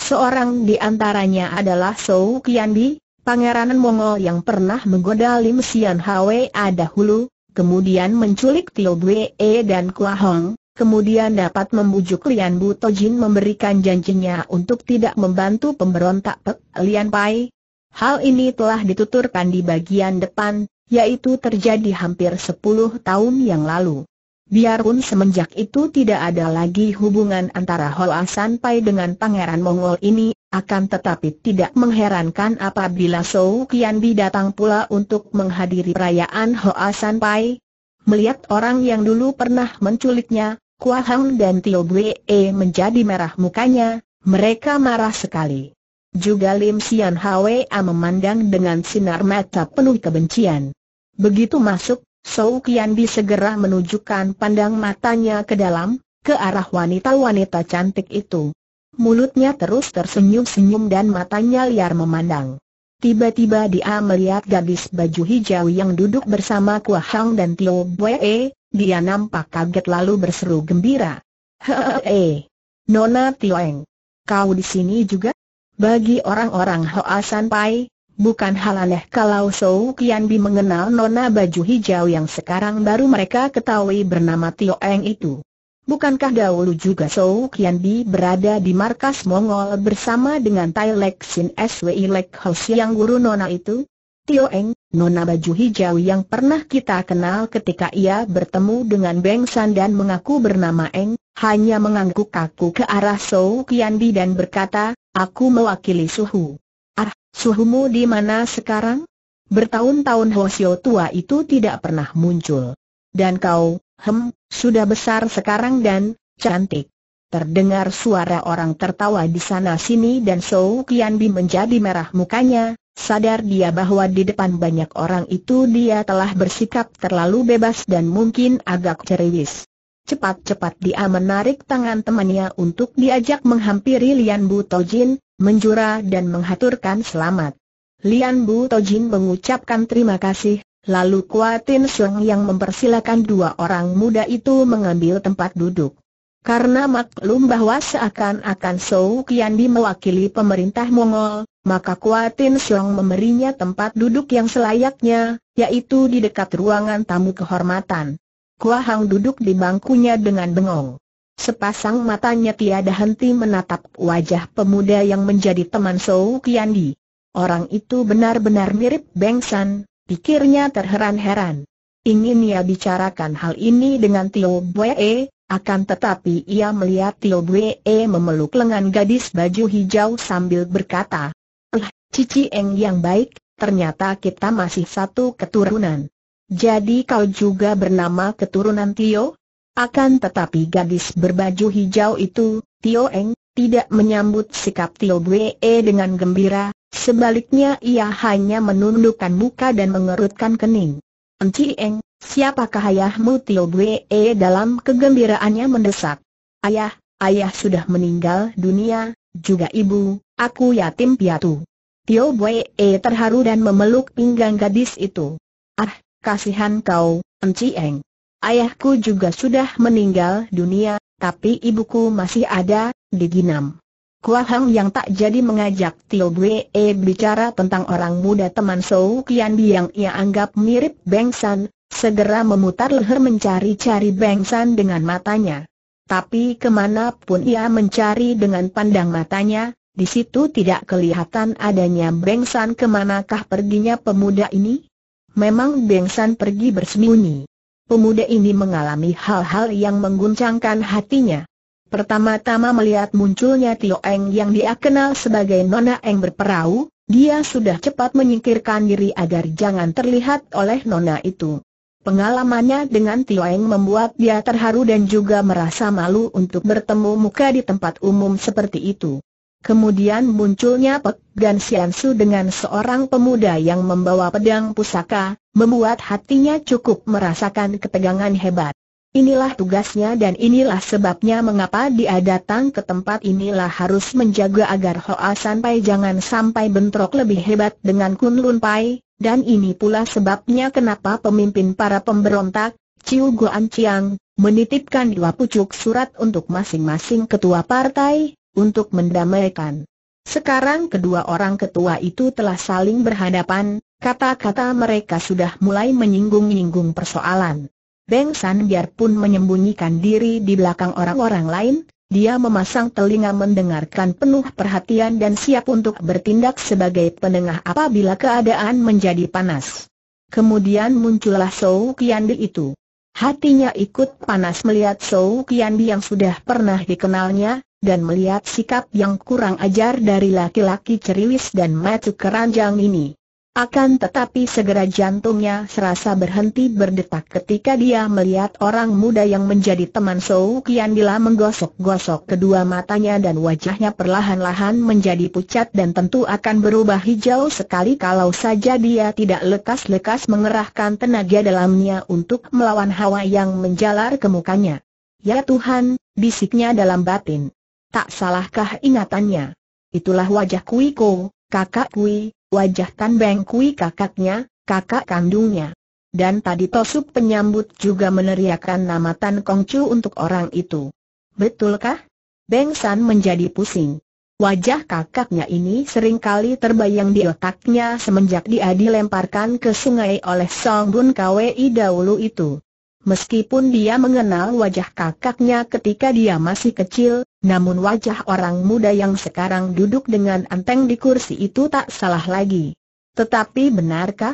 Seorang di antaranya adalah Sou Bi, pangeran Mongol yang pernah menggoda Lim Sian ada dahulu, kemudian menculik Tio Bwe e dan Kua Hong, kemudian dapat membujuk Lian Bu Tojin memberikan janjinya untuk tidak membantu pemberontak Pek Lian Pai, Hal ini telah dituturkan di bagian depan, yaitu terjadi hampir 10 tahun yang lalu. Biarpun semenjak itu tidak ada lagi hubungan antara Hoa Pai dengan Pangeran Mongol ini, akan tetapi tidak mengherankan apabila Sou Bi datang pula untuk menghadiri perayaan Hoa Pai. Melihat orang yang dulu pernah menculiknya, Kua Hang dan Tio Bwe menjadi merah mukanya, mereka marah sekali. Juga Lim Sian Hwa memandang dengan sinar mata penuh kebencian. Begitu masuk, Sou Kianbi segera menunjukkan pandang matanya ke dalam, ke arah wanita-wanita cantik itu. Mulutnya terus tersenyum-senyum dan matanya liar memandang. Tiba-tiba dia melihat gadis baju hijau yang duduk bersama Kua Hang dan Tio Bwe, dia nampak kaget lalu berseru gembira. Hehehe, Nona Tioeng, kau di sini juga? Bagi orang-orang Hoa Sanpai, bukan hal aneh kalau Sou Kianbi mengenal nona baju hijau yang sekarang baru mereka ketahui bernama Tio Eng itu. Bukankah dahulu juga Sou Kianbi berada di markas Mongol bersama dengan Tai Lek Sin Swi Lek Hoshi yang guru nona itu? Tio Eng, nona baju hijau yang pernah kita kenal ketika ia bertemu dengan Beng San dan mengaku bernama Eng, hanya mengangguk kaku ke arah Sou Kianbi dan berkata, Aku mewakili suhu. Ah, suhumu di mana sekarang? Bertahun-tahun Hoshio tua itu tidak pernah muncul. Dan kau, hem, sudah besar sekarang dan cantik. Terdengar suara orang tertawa di sana-sini dan Shou Qianbi menjadi merah mukanya, sadar dia bahwa di depan banyak orang itu dia telah bersikap terlalu bebas dan mungkin agak cerewis. Cepat-cepat dia menarik tangan temannya untuk diajak menghampiri Lian Bu Tojin, menjura dan menghaturkan selamat. Lian Bu Tojin mengucapkan terima kasih, lalu Kuatin Sung yang mempersilakan dua orang muda itu mengambil tempat duduk. Karena maklum bahwa seakan-akan Sou Kiandi mewakili pemerintah Mongol, maka Kuatin Sung memberinya tempat duduk yang selayaknya, yaitu di dekat ruangan tamu kehormatan. Kua Hang duduk di bangkunya dengan bengong. Sepasang matanya tiada henti menatap wajah pemuda yang menjadi teman Sou Kiandi. Orang itu benar-benar mirip Beng San, pikirnya terheran-heran. Ingin ia bicarakan hal ini dengan Tio Bwe, akan tetapi ia melihat Tio Bwe memeluk lengan gadis baju hijau sambil berkata, Eh, Cici Eng yang baik, ternyata kita masih satu keturunan. Jadi kau juga bernama keturunan Tio? Akan tetapi gadis berbaju hijau itu, Tio Eng, tidak menyambut sikap Tio Bwe dengan gembira, sebaliknya ia hanya menundukkan muka dan mengerutkan kening. Enci Eng, siapakah ayahmu Tio Bwe dalam kegembiraannya mendesak? Ayah, ayah sudah meninggal dunia, juga ibu, aku yatim piatu. Tio Bwe terharu dan memeluk pinggang gadis itu. Ah, kasihan kau, Enci Eng. Ayahku juga sudah meninggal dunia, tapi ibuku masih ada, di Ginam. Kuahang yang tak jadi mengajak Tio Bwee bicara tentang orang muda teman Sou Kian yang ia anggap mirip Bengsan, segera memutar leher mencari-cari Bengsan dengan matanya. Tapi kemanapun ia mencari dengan pandang matanya, di situ tidak kelihatan adanya Bengsan kemanakah perginya pemuda ini? Memang Beng San pergi bersembunyi. Pemuda ini mengalami hal-hal yang mengguncangkan hatinya. Pertama-tama melihat munculnya Tio Eng yang dia kenal sebagai Nona Eng berperahu, dia sudah cepat menyingkirkan diri agar jangan terlihat oleh Nona itu. Pengalamannya dengan Tio Eng membuat dia terharu dan juga merasa malu untuk bertemu muka di tempat umum seperti itu. Kemudian munculnya Pek Gan Siansu dengan seorang pemuda yang membawa pedang pusaka, membuat hatinya cukup merasakan ketegangan hebat. Inilah tugasnya dan inilah sebabnya mengapa dia datang ke tempat inilah harus menjaga agar Hoa San jangan sampai bentrok lebih hebat dengan Kun Lun Pai, dan ini pula sebabnya kenapa pemimpin para pemberontak, Chiu Guan Chiang, menitipkan dua pucuk surat untuk masing-masing ketua partai, untuk mendamaikan. Sekarang kedua orang ketua itu telah saling berhadapan, kata-kata mereka sudah mulai menyinggung-nyinggung persoalan. Beng San biarpun menyembunyikan diri di belakang orang-orang lain, dia memasang telinga mendengarkan penuh perhatian dan siap untuk bertindak sebagai penengah apabila keadaan menjadi panas. Kemudian muncullah Sou Kiandi itu. Hatinya ikut panas melihat Sou Kiandi yang sudah pernah dikenalnya, dan melihat sikap yang kurang ajar dari laki-laki ceriwis dan matu keranjang ini. Akan tetapi segera jantungnya serasa berhenti berdetak ketika dia melihat orang muda yang menjadi teman Sou Kian Bila menggosok-gosok kedua matanya dan wajahnya perlahan-lahan menjadi pucat dan tentu akan berubah hijau sekali kalau saja dia tidak lekas-lekas mengerahkan tenaga dalamnya untuk melawan hawa yang menjalar ke mukanya. Ya Tuhan, bisiknya dalam batin tak salahkah ingatannya. Itulah wajah Kui Ko, kakak Kui, wajah Tan Beng Kui kakaknya, kakak kandungnya. Dan tadi Tosup penyambut juga meneriakkan nama Tan Kong Chu untuk orang itu. Betulkah? Beng San menjadi pusing. Wajah kakaknya ini sering kali terbayang di otaknya semenjak dia dilemparkan ke sungai oleh Song Bun Kwei dahulu itu. Meskipun dia mengenal wajah kakaknya ketika dia masih kecil, namun wajah orang muda yang sekarang duduk dengan anteng di kursi itu tak salah lagi. Tetapi benarkah?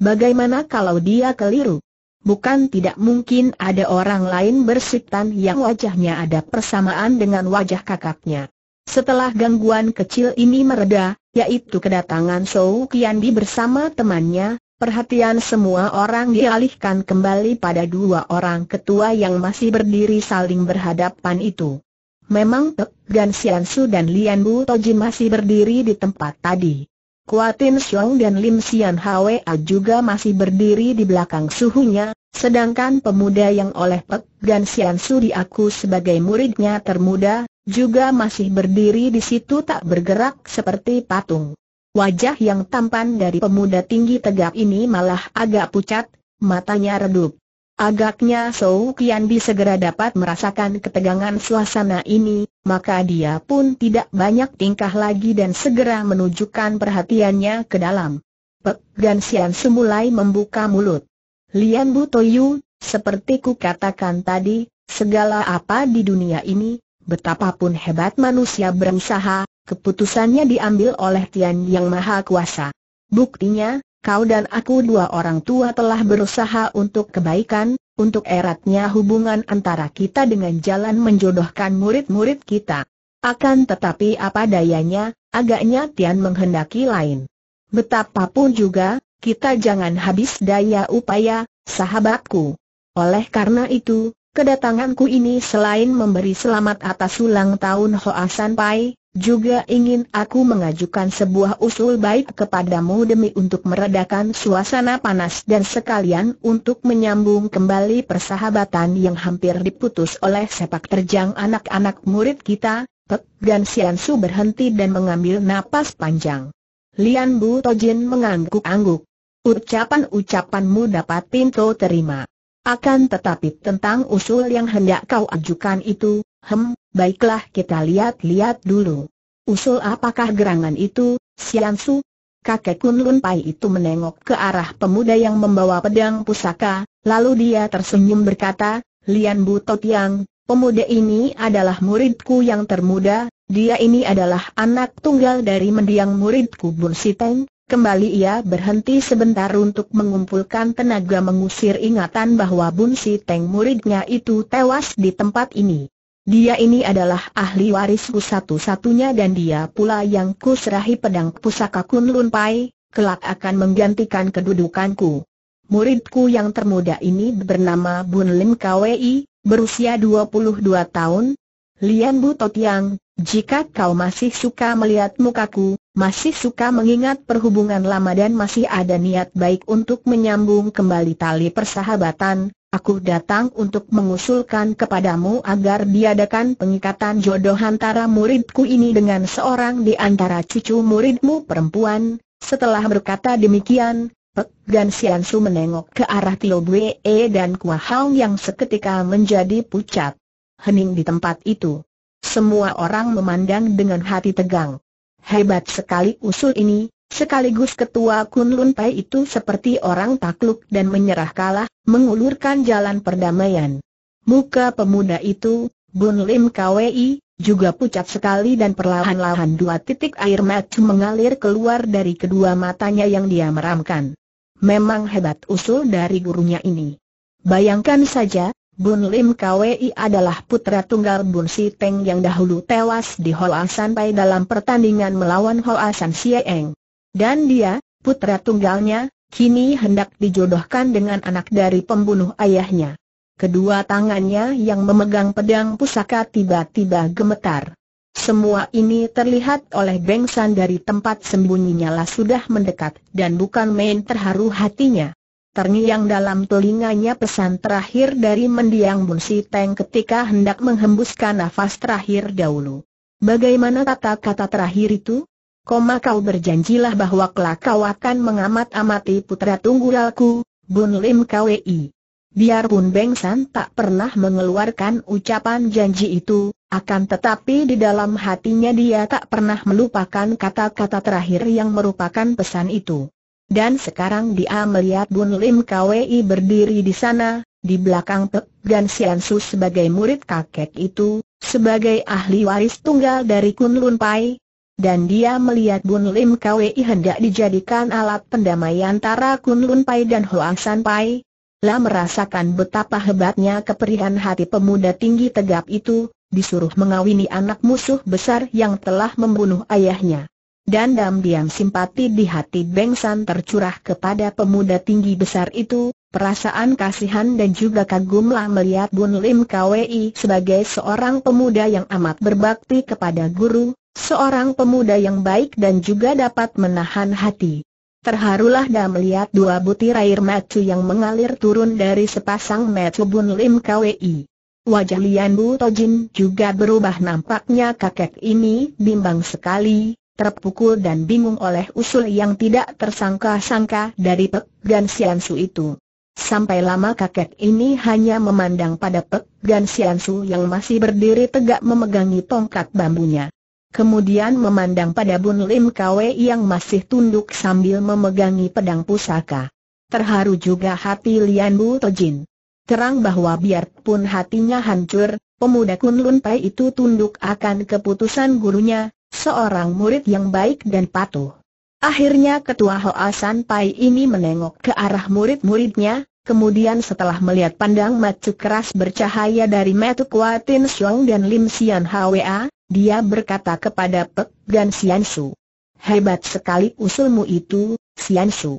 Bagaimana kalau dia keliru? Bukan tidak mungkin ada orang lain bersiptan yang wajahnya ada persamaan dengan wajah kakaknya. Setelah gangguan kecil ini mereda, yaitu kedatangan Sou di bersama temannya, perhatian semua orang dialihkan kembali pada dua orang ketua yang masih berdiri saling berhadapan itu. Memang Pek eh, Gan Sian Su dan Lian Bu Toji masih berdiri di tempat tadi. Kuatin Xiong dan Lim Sian Hwa juga masih berdiri di belakang suhunya, sedangkan pemuda yang oleh Pek eh, Gan Sian Su diaku sebagai muridnya termuda, juga masih berdiri di situ tak bergerak seperti patung. Wajah yang tampan dari pemuda tinggi tegap ini malah agak pucat, matanya redup. Agaknya Sou bisa segera dapat merasakan ketegangan suasana ini, maka dia pun tidak banyak tingkah lagi dan segera menunjukkan perhatiannya ke dalam. Pek Gan Sian semulai membuka mulut. Lian Bu Toyu, seperti ku katakan tadi, segala apa di dunia ini, betapapun hebat manusia berusaha, keputusannya diambil oleh Tian Yang Maha Kuasa. Buktinya, kau dan aku dua orang tua telah berusaha untuk kebaikan, untuk eratnya hubungan antara kita dengan jalan menjodohkan murid-murid kita. Akan tetapi apa dayanya, agaknya Tian menghendaki lain. Betapapun juga, kita jangan habis daya upaya, sahabatku. Oleh karena itu, Kedatanganku ini selain memberi selamat atas ulang tahun Hoa San Pai, juga ingin aku mengajukan sebuah usul baik kepadamu demi untuk meredakan suasana panas dan sekalian untuk menyambung kembali persahabatan yang hampir diputus oleh sepak terjang anak-anak murid kita, Pek dan Sian Su berhenti dan mengambil napas panjang. Lian Bu Tojin mengangguk-angguk. Ucapan-ucapanmu dapat pintu terima. Akan tetapi tentang usul yang hendak kau ajukan itu, hem, baiklah kita lihat-lihat dulu. Usul apakah gerangan itu, Sian Su? Kakek Kun Lun Pai itu menengok ke arah pemuda yang membawa pedang pusaka, lalu dia tersenyum berkata, Lian Butot Yang, pemuda ini adalah muridku yang termuda, dia ini adalah anak tunggal dari mendiang muridku Bun Siteng, Kembali ia berhenti sebentar untuk mengumpulkan tenaga mengusir ingatan bahwa Bun Si Teng muridnya itu tewas di tempat ini. Dia ini adalah ahli warisku satu-satunya dan dia pula yang kuserahi pedang pusaka Kun Lun Pai, kelak akan menggantikan kedudukanku. Muridku yang termuda ini bernama Bun Lim Kwei, berusia 22 tahun. Lian Bu Totiang, jika kau masih suka melihat mukaku, masih suka mengingat perhubungan lama dan masih ada niat baik untuk menyambung kembali tali persahabatan, aku datang untuk mengusulkan kepadamu agar diadakan pengikatan jodoh antara muridku ini dengan seorang di antara cucu muridmu perempuan. Setelah berkata demikian, Pek dan Sian menengok ke arah Tio Bwe dan Kua Hong yang seketika menjadi pucat. Hening di tempat itu. Semua orang memandang dengan hati tegang. Hebat sekali usul ini, sekaligus ketua Kunlun Pai itu seperti orang takluk dan menyerah kalah, mengulurkan jalan perdamaian. Muka pemuda itu, Bun Lim KWI, juga pucat sekali dan perlahan-lahan dua titik air mata mengalir keluar dari kedua matanya yang dia meramkan. Memang hebat usul dari gurunya ini. Bayangkan saja, Bun Lim Kwi adalah putra tunggal Bun Si Teng yang dahulu tewas di Hoa San Pai dalam pertandingan melawan Hoa San Sieng. Dan dia, putra tunggalnya, kini hendak dijodohkan dengan anak dari pembunuh ayahnya. Kedua tangannya yang memegang pedang pusaka tiba-tiba gemetar. Semua ini terlihat oleh Beng San dari tempat sembunyinya lah sudah mendekat dan bukan main terharu hatinya terngiang dalam telinganya pesan terakhir dari mendiang Bun Si Teng ketika hendak menghembuskan nafas terakhir dahulu. Bagaimana kata-kata terakhir itu? Koma kau berjanjilah bahwa kelak kau akan mengamat-amati putra tunggulku, Bun Lim Kwei. Biarpun Beng San tak pernah mengeluarkan ucapan janji itu, akan tetapi di dalam hatinya dia tak pernah melupakan kata-kata terakhir yang merupakan pesan itu. Dan sekarang dia melihat Bun Lim Kwei berdiri di sana, di belakang Pek Gan Sian Su sebagai murid kakek itu, sebagai ahli waris tunggal dari Kun Lun Pai. Dan dia melihat Bun Lim Kwei hendak dijadikan alat pendamai antara Kun Lun Pai dan Hoang San Pai. La merasakan betapa hebatnya keperihan hati pemuda tinggi tegap itu, disuruh mengawini anak musuh besar yang telah membunuh ayahnya. Dan diam-diam simpati di hati Bengsan tercurah kepada pemuda tinggi besar itu, perasaan kasihan dan juga kagumlah melihat Bun Lim Kwi sebagai seorang pemuda yang amat berbakti kepada guru, seorang pemuda yang baik dan juga dapat menahan hati. Terharulah dan melihat dua butir air macu yang mengalir turun dari sepasang macu Bun Lim Kwi. Wajah Lian Bu Tojin juga berubah nampaknya kakek ini bimbang sekali, terpukul dan bingung oleh usul yang tidak tersangka-sangka dari Pek Gan Siansu itu. Sampai lama kakek ini hanya memandang pada Pek Gan Siansu yang masih berdiri tegak memegangi tongkat bambunya. Kemudian memandang pada Bun Lim Kwe yang masih tunduk sambil memegangi pedang pusaka. Terharu juga hati Lian Bu Tojin. Terang bahwa biarpun hatinya hancur, pemuda Kunlun Pai itu tunduk akan keputusan gurunya, seorang murid yang baik dan patuh. Akhirnya ketua Hoa San Pai ini menengok ke arah murid-muridnya, kemudian setelah melihat pandang macu keras bercahaya dari Metu Kuatin Siong dan Lim Sian Hwa, dia berkata kepada Pek dan Sian Su. Hebat sekali usulmu itu, Sian Su.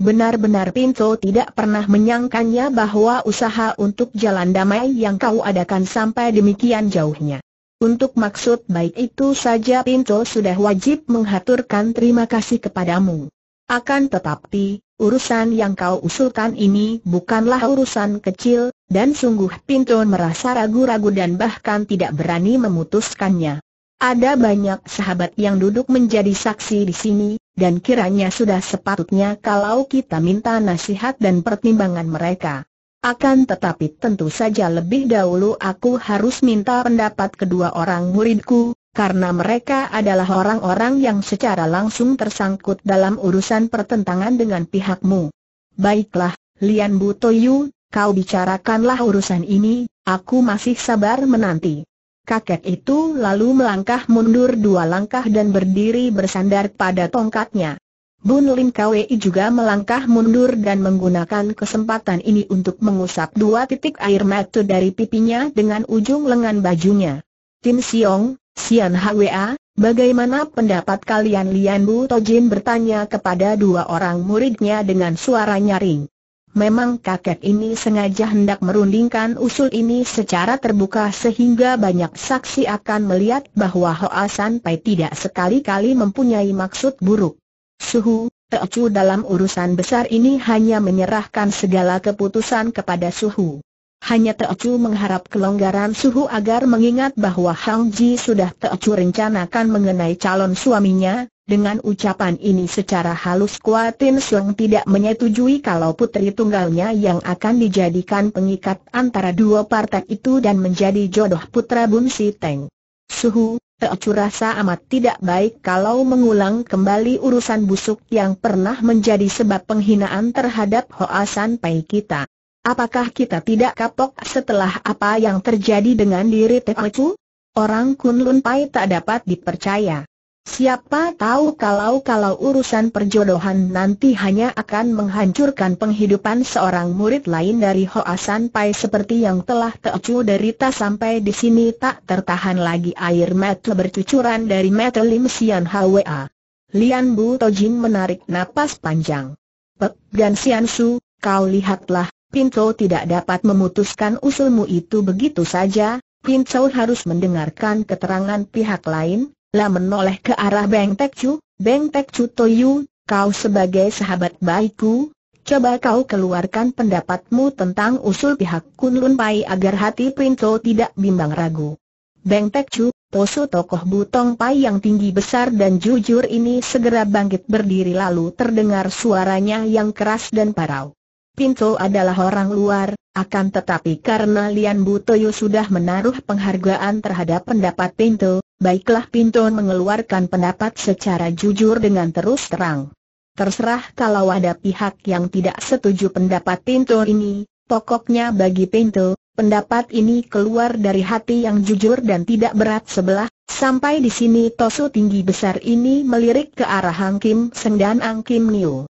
Benar-benar Pinto tidak pernah menyangkanya bahwa usaha untuk jalan damai yang kau adakan sampai demikian jauhnya. Untuk maksud baik itu saja Pinto sudah wajib menghaturkan terima kasih kepadamu. Akan tetapi, urusan yang kau usulkan ini bukanlah urusan kecil, dan sungguh Pinto merasa ragu-ragu dan bahkan tidak berani memutuskannya. Ada banyak sahabat yang duduk menjadi saksi di sini, dan kiranya sudah sepatutnya kalau kita minta nasihat dan pertimbangan mereka. Akan tetapi tentu saja lebih dahulu aku harus minta pendapat kedua orang muridku, karena mereka adalah orang-orang yang secara langsung tersangkut dalam urusan pertentangan dengan pihakmu. Baiklah, Lian Butoyu, kau bicarakanlah urusan ini, aku masih sabar menanti. Kakek itu lalu melangkah mundur dua langkah dan berdiri bersandar pada tongkatnya. Bun Lim Kwei juga melangkah mundur dan menggunakan kesempatan ini untuk mengusap dua titik air mata dari pipinya dengan ujung lengan bajunya. Tim Siong, Sian Hwa, bagaimana pendapat kalian Lian Bu Tojin bertanya kepada dua orang muridnya dengan suara nyaring. Memang kakek ini sengaja hendak merundingkan usul ini secara terbuka sehingga banyak saksi akan melihat bahwa Hoa San Pai tidak sekali-kali mempunyai maksud buruk. Suhu, Teocu dalam urusan besar ini hanya menyerahkan segala keputusan kepada Suhu. Hanya Teocu mengharap kelonggaran Suhu agar mengingat bahwa Hang Ji sudah Teocu rencanakan mengenai calon suaminya, dengan ucapan ini secara halus Kuatin Sung tidak menyetujui kalau putri tunggalnya yang akan dijadikan pengikat antara dua partai itu dan menjadi jodoh putra Bun Si Teng. Suhu, Ecu rasa amat tidak baik kalau mengulang kembali urusan busuk yang pernah menjadi sebab penghinaan terhadap Hoa San Pai kita. Apakah kita tidak kapok setelah apa yang terjadi dengan diri Teku? Orang Kunlun Pai tak dapat dipercaya. Siapa tahu kalau-kalau urusan perjodohan nanti hanya akan menghancurkan penghidupan seorang murid lain dari Hoa Sanpai seperti yang telah Teocu tas sampai di sini tak tertahan lagi air mata bercucuran dari mata Lim Sian Hwa. Lian Bu Tojin menarik napas panjang. Pek, Gan Sian Su, kau lihatlah, Pinto tidak dapat memutuskan usulmu itu begitu saja, Pinto harus mendengarkan keterangan pihak lain, lah menoleh ke arah Beng Tek Chu, Beng Tek Chu Toyu, kau sebagai sahabat baikku, coba kau keluarkan pendapatmu tentang usul pihak Kunlun Pai agar hati Pinto tidak bimbang ragu. Beng Tek Chu, Tosu tokoh Butong Pai yang tinggi besar dan jujur ini segera bangkit berdiri lalu terdengar suaranya yang keras dan parau. Pinto adalah orang luar, akan tetapi karena Lian Butoyo sudah menaruh penghargaan terhadap pendapat Pinto, Baiklah Pinton mengeluarkan pendapat secara jujur dengan terus terang. Terserah kalau ada pihak yang tidak setuju pendapat Pinto ini, pokoknya bagi Pinto, pendapat ini keluar dari hati yang jujur dan tidak berat sebelah, sampai di sini Tosu tinggi besar ini melirik ke arah Hang Kim Seng dan Ang Kim Niu.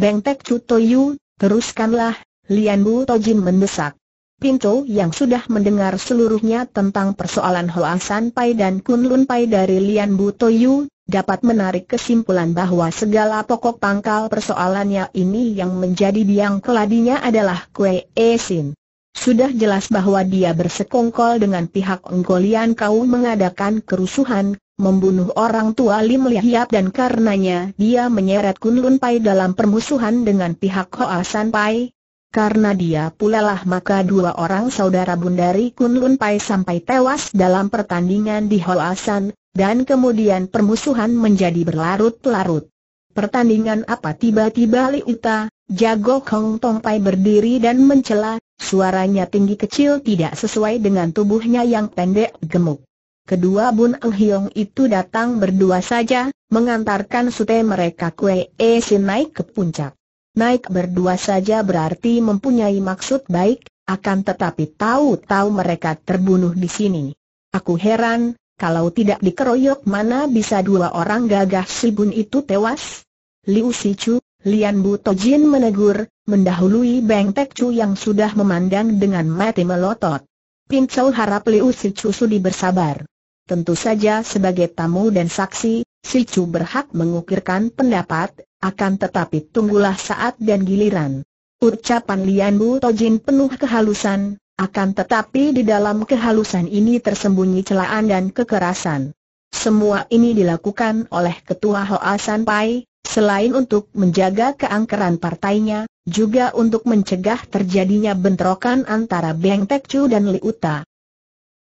Bengtek Toyu, teruskanlah, Lian Bu Tojin mendesak. Pinto yang sudah mendengar seluruhnya tentang persoalan Hoasan Pai dan Kunlun Pai dari Lian Butoyu, dapat menarik kesimpulan bahwa segala pokok pangkal persoalannya ini yang menjadi biang keladinya adalah Kue Esin. Sudah jelas bahwa dia bersekongkol dengan pihak Enggolian Kau mengadakan kerusuhan, membunuh orang tua Lim Lihiap dan karenanya dia menyeret Kun Lun Pai dalam permusuhan dengan pihak Hoa San Pai, karena dia pula lah maka dua orang saudara Bundari Kunlun Pai sampai tewas dalam pertandingan di Hoasan, dan kemudian permusuhan menjadi berlarut-larut. Pertandingan apa tiba-tiba Li Uta, Jago Kong Tong Pai berdiri dan mencela, suaranya tinggi kecil tidak sesuai dengan tubuhnya yang pendek gemuk. Kedua Bun Eng Hiong itu datang berdua saja, mengantarkan sute mereka Kue E Sin naik ke puncak naik berdua saja berarti mempunyai maksud baik, akan tetapi tahu-tahu mereka terbunuh di sini. Aku heran, kalau tidak dikeroyok mana bisa dua orang gagah Sibun itu tewas? Liu Sichu, Lian Bu Tojin menegur, mendahului Beng Tek Chu yang sudah memandang dengan mati melotot. Pin Chou harap Liu Sichu sudi bersabar. Tentu saja sebagai tamu dan saksi, Si berhak mengukirkan pendapat, akan tetapi tunggulah saat dan giliran. Ucapan Lian Bu Tojin penuh kehalusan, akan tetapi di dalam kehalusan ini tersembunyi celaan dan kekerasan. Semua ini dilakukan oleh Ketua Hoa San Pai, selain untuk menjaga keangkeran partainya, juga untuk mencegah terjadinya bentrokan antara Beng Tek Chu dan Li Uta.